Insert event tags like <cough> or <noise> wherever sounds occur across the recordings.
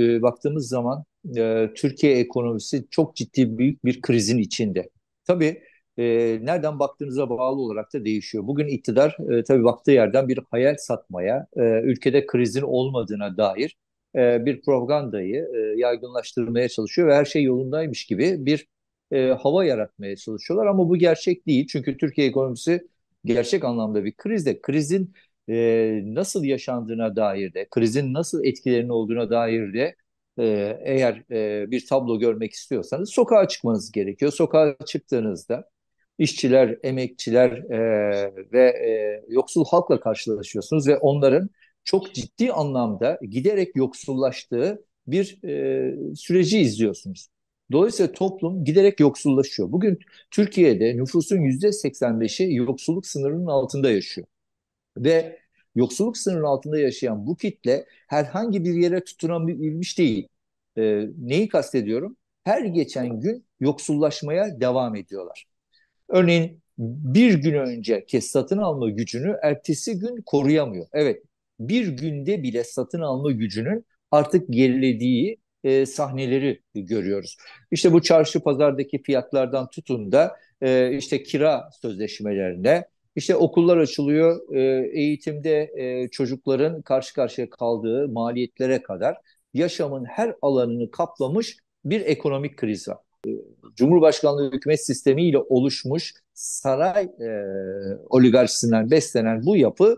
e, baktığımız zaman e, Türkiye ekonomisi çok ciddi büyük bir krizin içinde. Tabii e, nereden baktığınıza bağlı olarak da değişiyor. Bugün iktidar e, tabii baktığı yerden bir hayal satmaya, e, ülkede krizin olmadığına dair e, bir propagandayı e, yaygınlaştırmaya çalışıyor ve her şey yolundaymış gibi bir e, hava yaratmaya çalışıyorlar. Ama bu gerçek değil çünkü Türkiye ekonomisi gerçek anlamda bir krizde. Krizin e, nasıl yaşandığına dair de, krizin nasıl etkilerinin olduğuna dair de e, eğer e, bir tablo görmek istiyorsanız sokağa çıkmanız gerekiyor. Sokağa çıktığınızda işçiler, emekçiler e, ve e, yoksul halkla karşılaşıyorsunuz ve onların çok ciddi anlamda giderek yoksullaştığı bir e, süreci izliyorsunuz. Dolayısıyla toplum giderek yoksullaşıyor. Bugün Türkiye'de nüfusun %85'i yoksulluk sınırının altında yaşıyor. Ve yoksulluk sınırı altında yaşayan bu kitle herhangi bir yere tutunabilmiş değil. E, neyi kastediyorum? Her geçen gün yoksullaşmaya devam ediyorlar. Örneğin bir gün önceki satın alma gücünü ertesi gün koruyamıyor. Evet bir günde bile satın alma gücünün artık gerilediği e, sahneleri görüyoruz. İşte bu çarşı pazardaki fiyatlardan tutun da e, işte kira sözleşmelerine, işte okullar açılıyor, e, eğitimde e, çocukların karşı karşıya kaldığı maliyetlere kadar yaşamın her alanını kaplamış bir ekonomik kriz var. E, Cumhurbaşkanlığı hükümet sistemiyle oluşmuş saray oligarşisinden beslenen bu yapı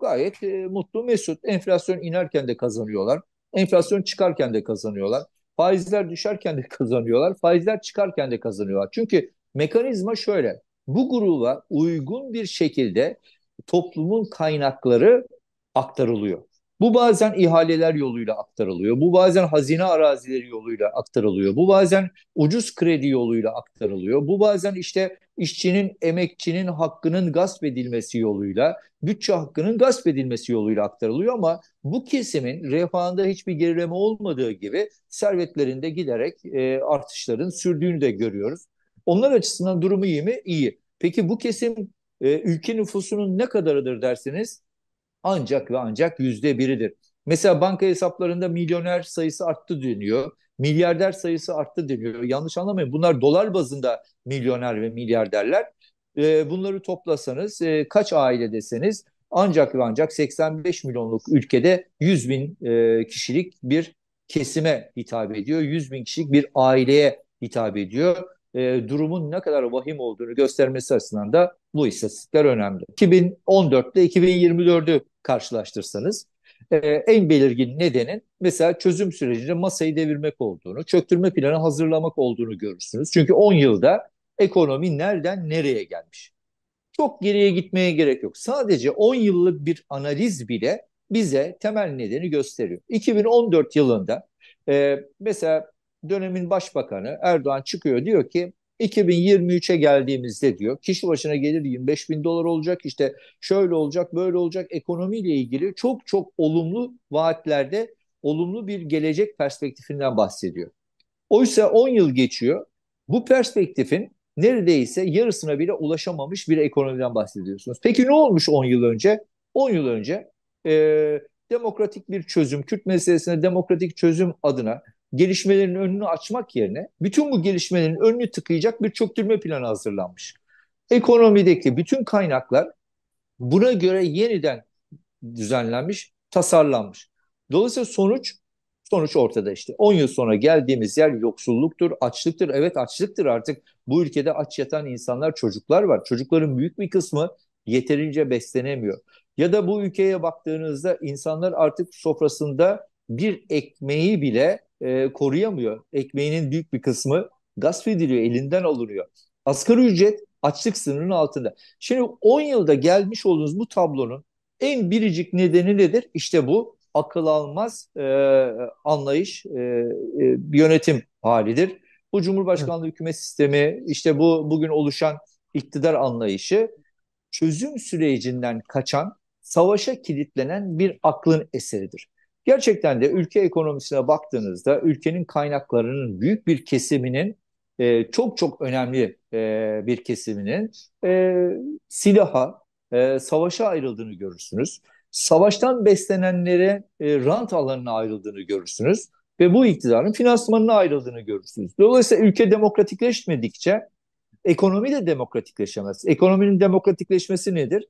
gayet mutlu mesut. Enflasyon inerken de kazanıyorlar. Enflasyon çıkarken de kazanıyorlar. Faizler düşerken de <laughs> kazanıyorlar. Faizler çıkarken de kazanıyorlar. Çünkü mekanizma şöyle bu gruba uygun bir şekilde toplumun kaynakları aktarılıyor. Bu bazen ihaleler yoluyla aktarılıyor. Bu bazen hazine arazileri yoluyla aktarılıyor. Bu bazen ucuz kredi yoluyla aktarılıyor. Bu bazen işte işçinin, emekçinin hakkının gasp edilmesi yoluyla, bütçe hakkının gasp edilmesi yoluyla aktarılıyor ama bu kesimin refahında hiçbir gerileme olmadığı gibi servetlerinde giderek e, artışların sürdüğünü de görüyoruz. Onlar açısından durumu iyi mi? İyi. Peki bu kesim e, ülke nüfusunun ne kadarıdır dersiniz? ancak ve ancak yüzde biridir. Mesela banka hesaplarında milyoner sayısı arttı deniyor. Milyarder sayısı arttı deniyor. Yanlış anlamayın. Bunlar dolar bazında milyoner ve milyarderler. E, bunları toplasanız e, kaç aile deseniz ancak ve ancak 85 milyonluk ülkede 100 bin e, kişilik bir kesime hitap ediyor. 100 bin kişilik bir aileye hitap ediyor e, durumun ne kadar vahim olduğunu göstermesi açısından da bu istatistikler önemli. 2014 ile 2024'ü karşılaştırsanız e, en belirgin nedenin mesela çözüm sürecinde masayı devirmek olduğunu, çöktürme planı hazırlamak olduğunu görürsünüz. Çünkü 10 yılda ekonomi nereden nereye gelmiş? Çok geriye gitmeye gerek yok. Sadece 10 yıllık bir analiz bile bize temel nedeni gösteriyor. 2014 yılında e, mesela dönemin başbakanı Erdoğan çıkıyor diyor ki 2023'e geldiğimizde diyor kişi başına gelir 25 bin dolar olacak işte şöyle olacak böyle olacak ekonomiyle ilgili çok çok olumlu vaatlerde olumlu bir gelecek perspektifinden bahsediyor. Oysa 10 yıl geçiyor bu perspektifin neredeyse yarısına bile ulaşamamış bir ekonomiden bahsediyorsunuz. Peki ne olmuş 10 yıl önce? 10 yıl önce e, demokratik bir çözüm, Kürt meselesine demokratik çözüm adına gelişmelerin önünü açmak yerine bütün bu gelişmelerin önünü tıkayacak bir çöktürme planı hazırlanmış. Ekonomideki bütün kaynaklar buna göre yeniden düzenlenmiş, tasarlanmış. Dolayısıyla sonuç sonuç ortada işte. 10 yıl sonra geldiğimiz yer yoksulluktur, açlıktır. Evet açlıktır artık. Bu ülkede aç yatan insanlar, çocuklar var. Çocukların büyük bir kısmı yeterince beslenemiyor. Ya da bu ülkeye baktığınızda insanlar artık sofrasında bir ekmeği bile e, koruyamıyor. Ekmeğinin büyük bir kısmı gasp ediliyor, elinden alınıyor. Asgari ücret açlık sınırının altında. Şimdi 10 yılda gelmiş olduğunuz bu tablonun en biricik nedeni nedir? İşte bu akıl almaz e, anlayış, e, e yönetim halidir. Bu Cumhurbaşkanlığı hükümet sistemi, işte bu bugün oluşan iktidar anlayışı çözüm sürecinden kaçan, savaşa kilitlenen bir aklın eseridir. Gerçekten de ülke ekonomisine baktığınızda ülkenin kaynaklarının büyük bir kesiminin e, çok çok önemli e, bir kesiminin e, silaha, e, savaşa ayrıldığını görürsünüz. Savaştan beslenenlere e, rant alanına ayrıldığını görürsünüz ve bu iktidarın finansmanına ayrıldığını görürsünüz. Dolayısıyla ülke demokratikleşmedikçe ekonomi de demokratikleşemez. Ekonominin demokratikleşmesi nedir?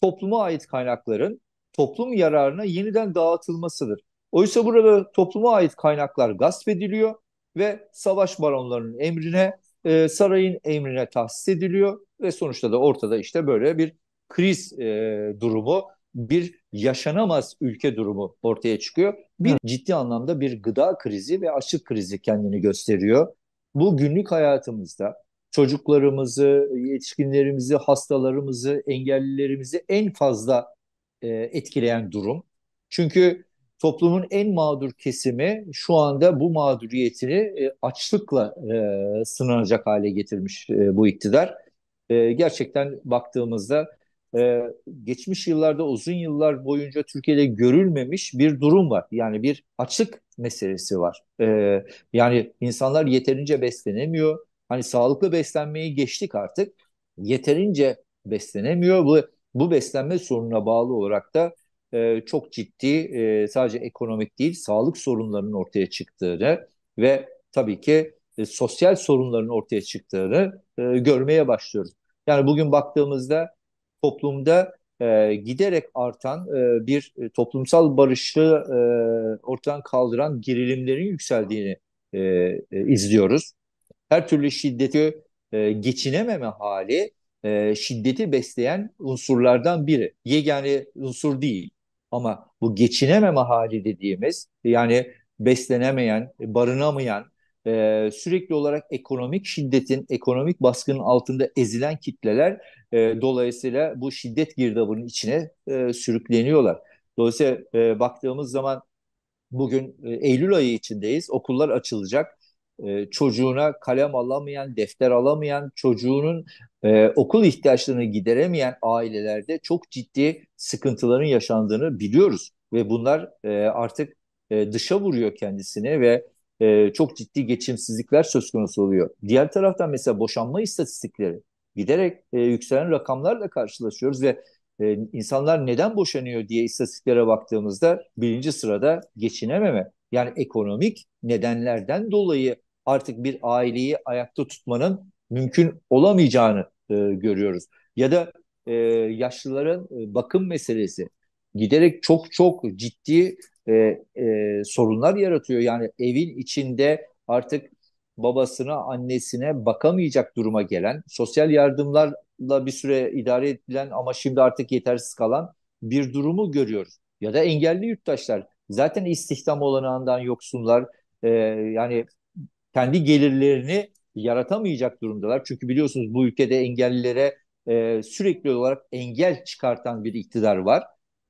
Topluma ait kaynakların toplum yararına yeniden dağıtılmasıdır. Oysa burada topluma ait kaynaklar gasp ediliyor ve savaş baronlarının emrine, e, sarayın emrine tahsis ediliyor ve sonuçta da ortada işte böyle bir kriz e, durumu, bir yaşanamaz ülke durumu ortaya çıkıyor. Bir Hı. ciddi anlamda bir gıda krizi ve açlık krizi kendini gösteriyor. Bu günlük hayatımızda çocuklarımızı, yetişkinlerimizi, hastalarımızı, engellilerimizi en fazla e, etkileyen durum. Çünkü toplumun en mağdur kesimi şu anda bu mağduriyetini e, açlıkla e, sınanacak hale getirmiş bu iktidar. gerçekten baktığımızda geçmiş yıllarda uzun yıllar boyunca Türkiye'de görülmemiş bir durum var. Yani bir açlık meselesi var. yani insanlar yeterince beslenemiyor. Hani sağlıklı beslenmeyi geçtik artık. Yeterince beslenemiyor. Bu bu beslenme sorununa bağlı olarak da e, çok ciddi e, sadece ekonomik değil sağlık sorunlarının ortaya çıktığını ve tabii ki e, sosyal sorunların ortaya çıktığını e, görmeye başlıyoruz. Yani bugün baktığımızda toplumda e, giderek artan e, bir e, toplumsal barışı e, ortadan kaldıran gerilimlerin yükseldiğini e, e, izliyoruz. Her türlü şiddeti e, geçinememe hali e, şiddeti besleyen unsurlardan biri. Yegane unsur değil ama bu geçinememe hali dediğimiz yani beslenemeyen, barınamayan, e, sürekli olarak ekonomik şiddetin, ekonomik baskının altında ezilen kitleler e, dolayısıyla bu şiddet girdabının içine e, sürükleniyorlar. Dolayısıyla e, baktığımız zaman bugün e, Eylül ayı içindeyiz, okullar açılacak. E, çocuğuna kalem alamayan, defter alamayan, çocuğunun e, okul ihtiyaçlarını gideremeyen ailelerde çok ciddi sıkıntıların yaşandığını biliyoruz. Ve bunlar e, artık e, dışa vuruyor kendisine ve e, çok ciddi geçimsizlikler söz konusu oluyor. Diğer taraftan mesela boşanma istatistikleri giderek e, yükselen rakamlarla karşılaşıyoruz ve e, insanlar neden boşanıyor diye istatistiklere baktığımızda birinci sırada geçinememe yani ekonomik nedenlerden dolayı artık bir aileyi ayakta tutmanın mümkün olamayacağını e, görüyoruz. Ya da e, yaşlıların e, bakım meselesi giderek çok çok ciddi e, e, sorunlar yaratıyor. Yani evin içinde artık babasına, annesine bakamayacak duruma gelen, sosyal yardımlarla bir süre idare edilen ama şimdi artık yetersiz kalan bir durumu görüyoruz. Ya da engelli yurttaşlar zaten istihdam olanağından yoksunlar. E, yani kendi gelirlerini yaratamayacak durumdalar. Çünkü biliyorsunuz bu ülkede engellilere e, sürekli olarak engel çıkartan bir iktidar var.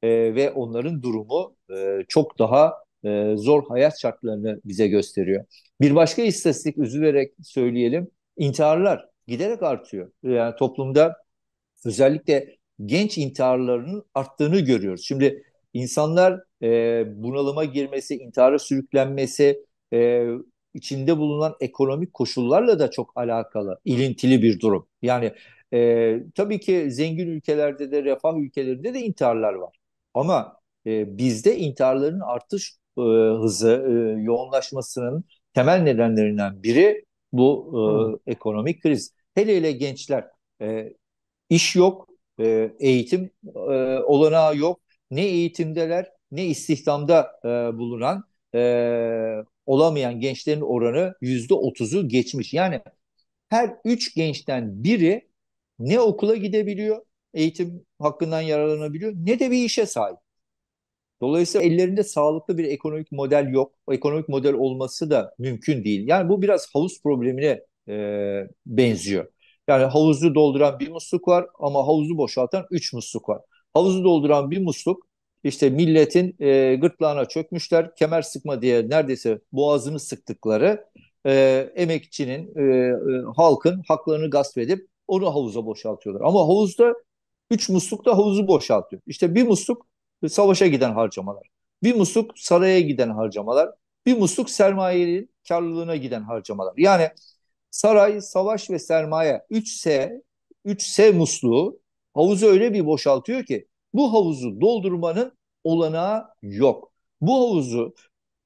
E, ve onların durumu e, çok daha e, zor hayat şartlarını bize gösteriyor. Bir başka istatistik üzülerek söyleyelim. İntiharlar giderek artıyor. Yani toplumda özellikle genç intiharlarının arttığını görüyoruz. Şimdi İnsanlar e, bunalıma girmesi, intihara sürüklenmesi, e, içinde bulunan ekonomik koşullarla da çok alakalı, ilintili bir durum. Yani e, tabii ki zengin ülkelerde de, refah ülkelerinde de intiharlar var. Ama e, bizde intiharların artış e, hızı, e, yoğunlaşmasının temel nedenlerinden biri bu e, ekonomik kriz. Hele hele gençler e, iş yok, e, eğitim e, olanağı yok, ne eğitimdeler ne istihdamda e, bulunan e, olamayan gençlerin oranı yüzde otuzu geçmiş. Yani her üç gençten biri ne okula gidebiliyor, eğitim hakkından yararlanabiliyor ne de bir işe sahip. Dolayısıyla ellerinde sağlıklı bir ekonomik model yok. O ekonomik model olması da mümkün değil. Yani bu biraz havuz problemine e, benziyor. Yani havuzu dolduran bir musluk var ama havuzu boşaltan üç musluk var havuzu dolduran bir musluk işte milletin e, gırtlağına çökmüşler kemer sıkma diye neredeyse boğazını sıktıkları e, emekçinin e, e, halkın haklarını gasp edip onu havuza boşaltıyorlar. Ama havuzda üç musluk da havuzu boşaltıyor. İşte bir musluk savaşa giden harcamalar, bir musluk saraya giden harcamalar, bir musluk sermayenin karlılığına giden harcamalar. Yani saray, savaş ve sermaye 3S 3S musluğu havuzu öyle bir boşaltıyor ki bu havuzu doldurmanın olanağı yok. Bu havuzu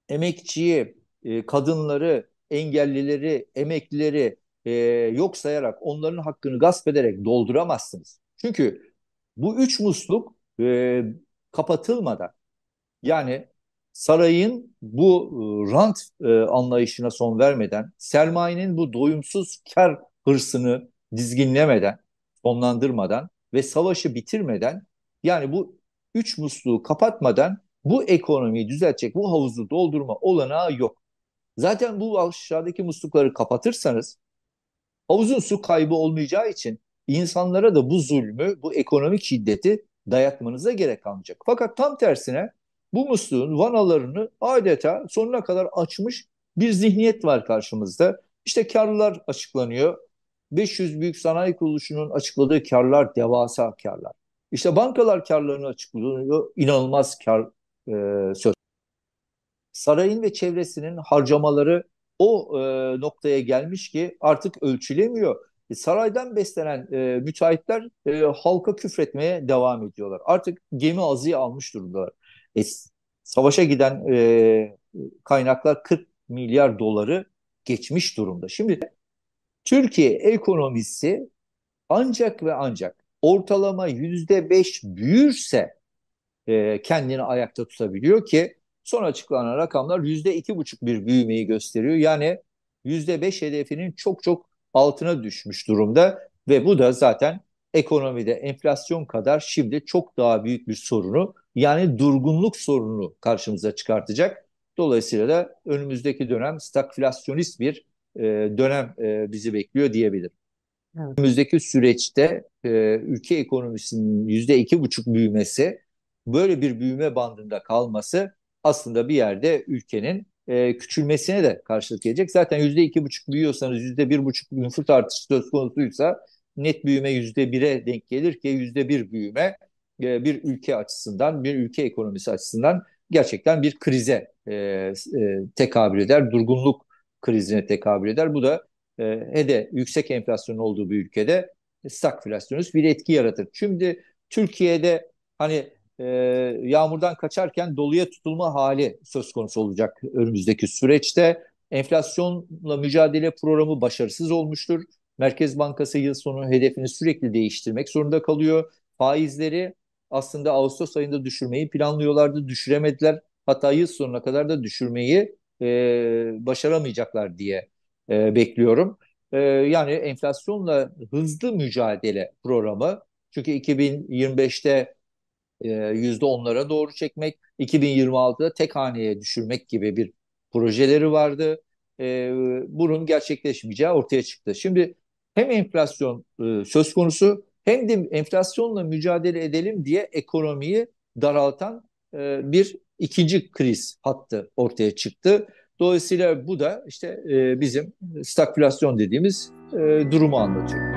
emekçiyi, e, kadınları, engellileri, emeklileri e, yok sayarak onların hakkını gasp ederek dolduramazsınız. Çünkü bu üç musluk e, kapatılmadan yani sarayın bu rant anlayışına son vermeden, sermayenin bu doyumsuz kar hırsını dizginlemeden, sonlandırmadan ve savaşı bitirmeden yani bu üç musluğu kapatmadan bu ekonomiyi düzeltecek, bu havuzu doldurma olanağı yok. Zaten bu aşağıdaki muslukları kapatırsanız havuzun su kaybı olmayacağı için insanlara da bu zulmü, bu ekonomik şiddeti dayatmanıza gerek kalmayacak. Fakat tam tersine bu musluğun vanalarını adeta sonuna kadar açmış bir zihniyet var karşımızda. İşte karlılar açıklanıyor, 500 büyük sanayi kuruluşunun açıkladığı karlar devasa karlar. İşte bankalar karlarını açıklıyor. inanılmaz kar e, söz. Sarayın ve çevresinin harcamaları o e, noktaya gelmiş ki artık ölçülemiyor. E, saraydan beslenen e, müteahhitler e, halka küfretmeye devam ediyorlar. Artık gemi azıya almış durumdalar. E, savaşa giden e, kaynaklar 40 milyar doları geçmiş durumda. Şimdi Türkiye ekonomisi ancak ve ancak ortalama yüzde beş büyürse e, kendini ayakta tutabiliyor ki son açıklanan rakamlar yüzde iki buçuk bir büyümeyi gösteriyor. Yani yüzde beş hedefinin çok çok altına düşmüş durumda ve bu da zaten ekonomide enflasyon kadar şimdi çok daha büyük bir sorunu yani durgunluk sorunu karşımıza çıkartacak. Dolayısıyla da önümüzdeki dönem stagflasyonist bir e, dönem e, bizi bekliyor diyebilirim. Evet. Önümüzdeki süreçte e, ülke ekonomisinin yüzde iki buçuk büyümesi, böyle bir büyüme bandında kalması aslında bir yerde ülkenin küçülmesine de karşılık gelecek. Zaten yüzde iki buçuk büyüyorsanız yüzde bir buçuk nüfus artışı söz konusuysa net büyüme yüzde bire denk gelir ki yüzde bir büyüme bir ülke açısından, bir ülke ekonomisi açısından gerçekten bir krize tekabül eder, durgunluk krizine tekabül eder. Bu da e, hele yüksek enflasyon olduğu bir ülkede stagflasyonist bir etki yaratır. Şimdi Türkiye'de hani e, yağmurdan kaçarken doluya tutulma hali söz konusu olacak önümüzdeki süreçte. Enflasyonla mücadele programı başarısız olmuştur. Merkez Bankası yıl sonu hedefini sürekli değiştirmek zorunda kalıyor. Faizleri aslında Ağustos ayında düşürmeyi planlıyorlardı, düşüremediler. Hatta yıl sonuna kadar da düşürmeyi e, başaramayacaklar diye e, bekliyorum. E, yani enflasyonla hızlı mücadele programı çünkü 2025'te e, yüzde onlara doğru çekmek, 2026'da tek haneye düşürmek gibi bir projeleri vardı. E, bunun gerçekleşmeyeceği ortaya çıktı. Şimdi hem enflasyon e, söz konusu hem de enflasyonla mücadele edelim diye ekonomiyi daraltan e, bir ikinci kriz hattı ortaya çıktı. Dolayısıyla bu da işte e, bizim stagflasyon dediğimiz e, durumu anlatıyor.